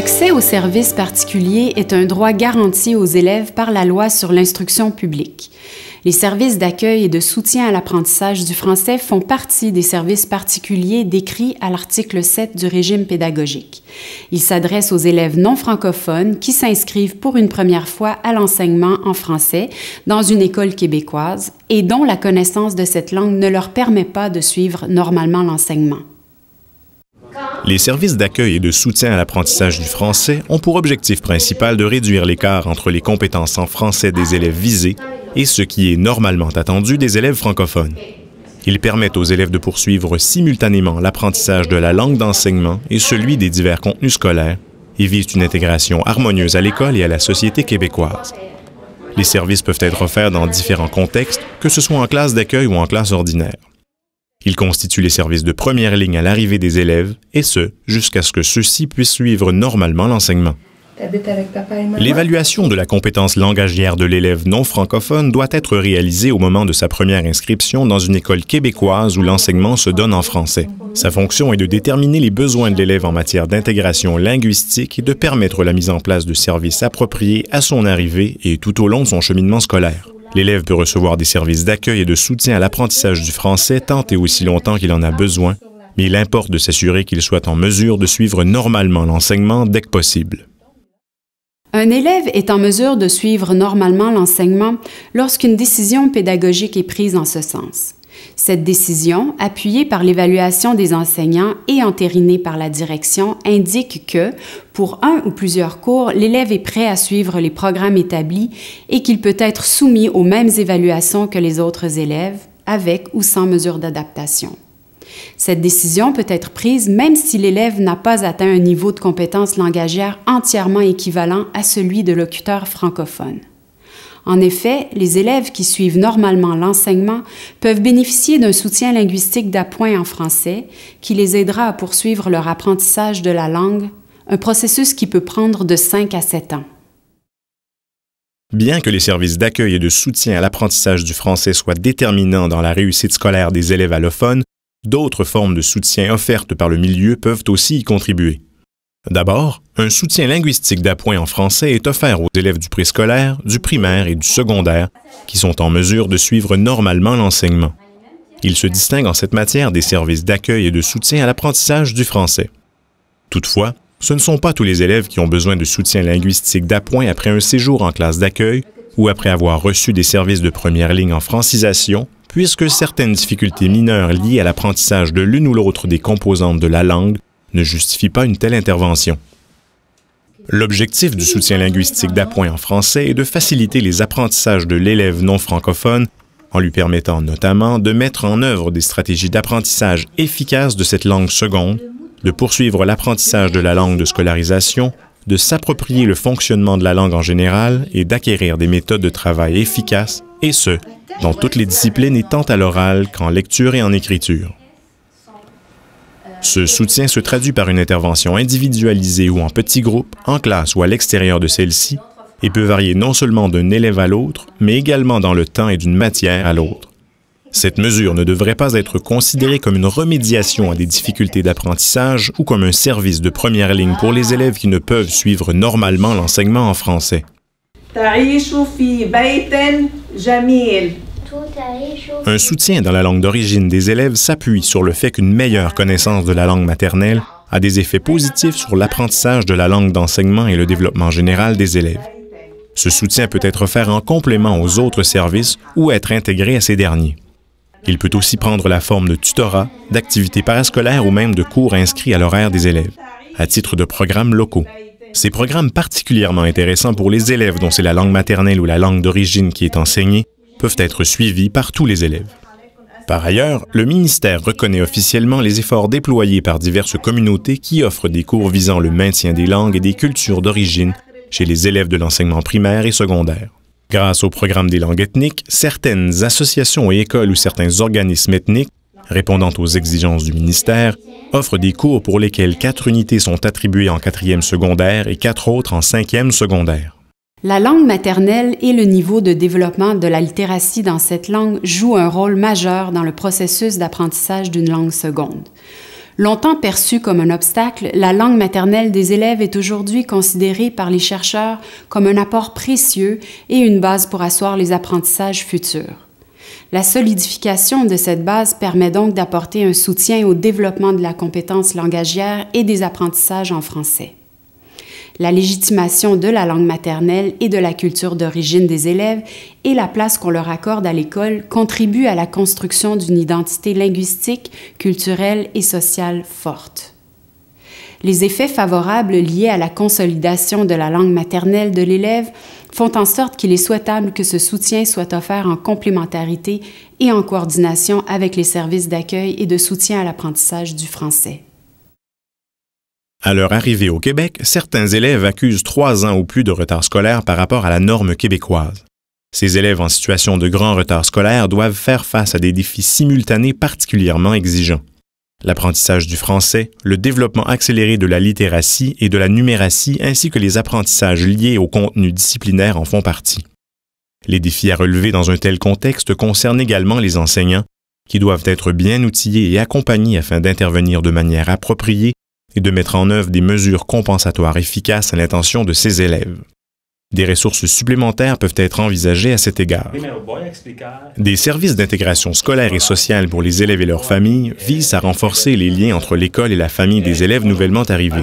L'accès aux services particuliers est un droit garanti aux élèves par la loi sur l'instruction publique. Les services d'accueil et de soutien à l'apprentissage du français font partie des services particuliers décrits à l'article 7 du régime pédagogique. Ils s'adressent aux élèves non francophones qui s'inscrivent pour une première fois à l'enseignement en français dans une école québécoise et dont la connaissance de cette langue ne leur permet pas de suivre normalement l'enseignement. Les services d'accueil et de soutien à l'apprentissage du français ont pour objectif principal de réduire l'écart entre les compétences en français des élèves visés et ce qui est normalement attendu des élèves francophones. Ils permettent aux élèves de poursuivre simultanément l'apprentissage de la langue d'enseignement et celui des divers contenus scolaires et visent une intégration harmonieuse à l'école et à la société québécoise. Les services peuvent être offerts dans différents contextes, que ce soit en classe d'accueil ou en classe ordinaire. Il constitue les services de première ligne à l'arrivée des élèves, et ce, jusqu'à ce que ceux-ci puissent suivre normalement l'enseignement. L'évaluation de la compétence langagière de l'élève non francophone doit être réalisée au moment de sa première inscription dans une école québécoise où l'enseignement se donne en français. Sa fonction est de déterminer les besoins de l'élève en matière d'intégration linguistique et de permettre la mise en place de services appropriés à son arrivée et tout au long de son cheminement scolaire. L'élève peut recevoir des services d'accueil et de soutien à l'apprentissage du français tant et aussi longtemps qu'il en a besoin, mais il importe de s'assurer qu'il soit en mesure de suivre normalement l'enseignement dès que possible. Un élève est en mesure de suivre normalement l'enseignement lorsqu'une décision pédagogique est prise en ce sens. Cette décision, appuyée par l'évaluation des enseignants et entérinée par la direction, indique que, pour un ou plusieurs cours, l'élève est prêt à suivre les programmes établis et qu'il peut être soumis aux mêmes évaluations que les autres élèves, avec ou sans mesure d'adaptation. Cette décision peut être prise même si l'élève n'a pas atteint un niveau de compétence langagière entièrement équivalent à celui de locuteur francophone. En effet, les élèves qui suivent normalement l'enseignement peuvent bénéficier d'un soutien linguistique d'appoint en français qui les aidera à poursuivre leur apprentissage de la langue, un processus qui peut prendre de 5 à 7 ans. Bien que les services d'accueil et de soutien à l'apprentissage du français soient déterminants dans la réussite scolaire des élèves allophones, d'autres formes de soutien offertes par le milieu peuvent aussi y contribuer. D'abord, un soutien linguistique d'appoint en français est offert aux élèves du préscolaire, du primaire et du secondaire qui sont en mesure de suivre normalement l'enseignement. Ils se distinguent en cette matière des services d'accueil et de soutien à l'apprentissage du français. Toutefois, ce ne sont pas tous les élèves qui ont besoin de soutien linguistique d'appoint après un séjour en classe d'accueil ou après avoir reçu des services de première ligne en francisation, puisque certaines difficultés mineures liées à l'apprentissage de l'une ou l'autre des composantes de la langue ne justifie pas une telle intervention. L'objectif du soutien linguistique d'appoint en français est de faciliter les apprentissages de l'élève non francophone en lui permettant notamment de mettre en œuvre des stratégies d'apprentissage efficaces de cette langue seconde, de poursuivre l'apprentissage de la langue de scolarisation, de s'approprier le fonctionnement de la langue en général et d'acquérir des méthodes de travail efficaces, et ce, dans toutes les disciplines et tant à l'oral qu'en lecture et en écriture. Ce soutien se traduit par une intervention individualisée ou en petits groupes, en classe ou à l'extérieur de celle-ci, et peut varier non seulement d'un élève à l'autre, mais également dans le temps et d'une matière à l'autre. Cette mesure ne devrait pas être considérée comme une remédiation à des difficultés d'apprentissage ou comme un service de première ligne pour les élèves qui ne peuvent suivre normalement l'enseignement en français. Un soutien dans la langue d'origine des élèves s'appuie sur le fait qu'une meilleure connaissance de la langue maternelle a des effets positifs sur l'apprentissage de la langue d'enseignement et le développement général des élèves. Ce soutien peut être offert en complément aux autres services ou être intégré à ces derniers. Il peut aussi prendre la forme de tutorat, d'activités parascolaires ou même de cours inscrits à l'horaire des élèves, à titre de programmes locaux. Ces programmes particulièrement intéressants pour les élèves dont c'est la langue maternelle ou la langue d'origine qui est enseignée peuvent être suivis par tous les élèves. Par ailleurs, le ministère reconnaît officiellement les efforts déployés par diverses communautés qui offrent des cours visant le maintien des langues et des cultures d'origine chez les élèves de l'enseignement primaire et secondaire. Grâce au programme des langues ethniques, certaines associations et écoles ou certains organismes ethniques, répondant aux exigences du ministère, offrent des cours pour lesquels quatre unités sont attribuées en quatrième secondaire et quatre autres en cinquième secondaire. La langue maternelle et le niveau de développement de la littératie dans cette langue jouent un rôle majeur dans le processus d'apprentissage d'une langue seconde. Longtemps perçue comme un obstacle, la langue maternelle des élèves est aujourd'hui considérée par les chercheurs comme un apport précieux et une base pour asseoir les apprentissages futurs. La solidification de cette base permet donc d'apporter un soutien au développement de la compétence langagière et des apprentissages en français la légitimation de la langue maternelle et de la culture d'origine des élèves et la place qu'on leur accorde à l'école contribuent à la construction d'une identité linguistique, culturelle et sociale forte. Les effets favorables liés à la consolidation de la langue maternelle de l'élève font en sorte qu'il est souhaitable que ce soutien soit offert en complémentarité et en coordination avec les services d'accueil et de soutien à l'apprentissage du français. À leur arrivée au Québec, certains élèves accusent trois ans ou plus de retard scolaire par rapport à la norme québécoise. Ces élèves en situation de grand retard scolaire doivent faire face à des défis simultanés particulièrement exigeants. L'apprentissage du français, le développement accéléré de la littératie et de la numératie ainsi que les apprentissages liés au contenu disciplinaire en font partie. Les défis à relever dans un tel contexte concernent également les enseignants, qui doivent être bien outillés et accompagnés afin d'intervenir de manière appropriée et de mettre en œuvre des mesures compensatoires efficaces à l'intention de ces élèves. Des ressources supplémentaires peuvent être envisagées à cet égard. Des services d'intégration scolaire et sociale pour les élèves et leurs familles visent à renforcer les liens entre l'école et la famille des élèves nouvellement arrivés,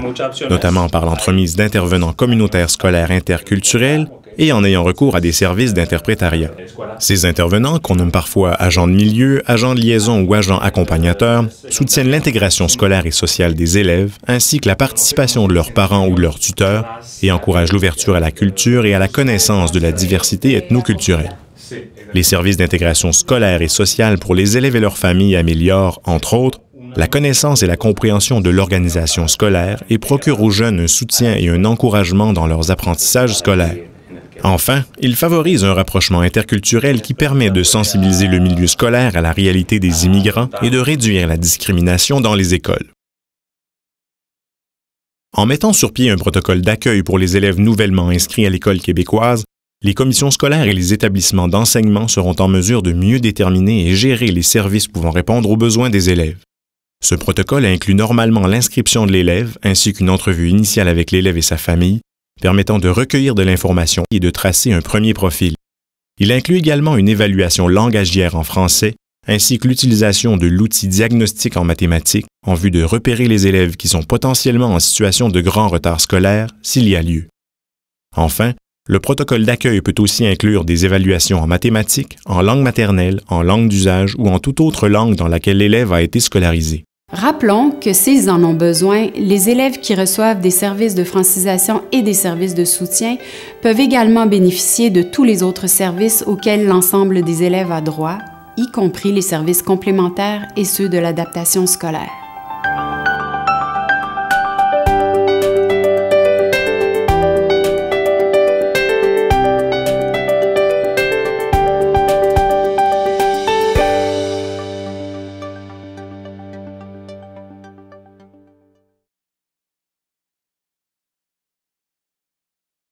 notamment par l'entremise d'intervenants communautaires scolaires interculturels et en ayant recours à des services d'interprétariat. Ces intervenants, qu'on nomme parfois agents de milieu, agents de liaison ou agents accompagnateurs, soutiennent l'intégration scolaire et sociale des élèves, ainsi que la participation de leurs parents ou de leurs tuteurs, et encouragent l'ouverture à la culture et à la connaissance de la diversité ethnoculturelle. Les services d'intégration scolaire et sociale pour les élèves et leurs familles améliorent, entre autres, la connaissance et la compréhension de l'organisation scolaire et procurent aux jeunes un soutien et un encouragement dans leurs apprentissages scolaires. Enfin, il favorise un rapprochement interculturel qui permet de sensibiliser le milieu scolaire à la réalité des immigrants et de réduire la discrimination dans les écoles. En mettant sur pied un protocole d'accueil pour les élèves nouvellement inscrits à l'école québécoise, les commissions scolaires et les établissements d'enseignement seront en mesure de mieux déterminer et gérer les services pouvant répondre aux besoins des élèves. Ce protocole inclut normalement l'inscription de l'élève ainsi qu'une entrevue initiale avec l'élève et sa famille, permettant de recueillir de l'information et de tracer un premier profil. Il inclut également une évaluation langagière en français, ainsi que l'utilisation de l'outil diagnostique en mathématiques en vue de repérer les élèves qui sont potentiellement en situation de grand retard scolaire s'il y a lieu. Enfin, le protocole d'accueil peut aussi inclure des évaluations en mathématiques, en langue maternelle, en langue d'usage ou en toute autre langue dans laquelle l'élève a été scolarisé. Rappelons que s'ils en ont besoin, les élèves qui reçoivent des services de francisation et des services de soutien peuvent également bénéficier de tous les autres services auxquels l'ensemble des élèves a droit, y compris les services complémentaires et ceux de l'adaptation scolaire.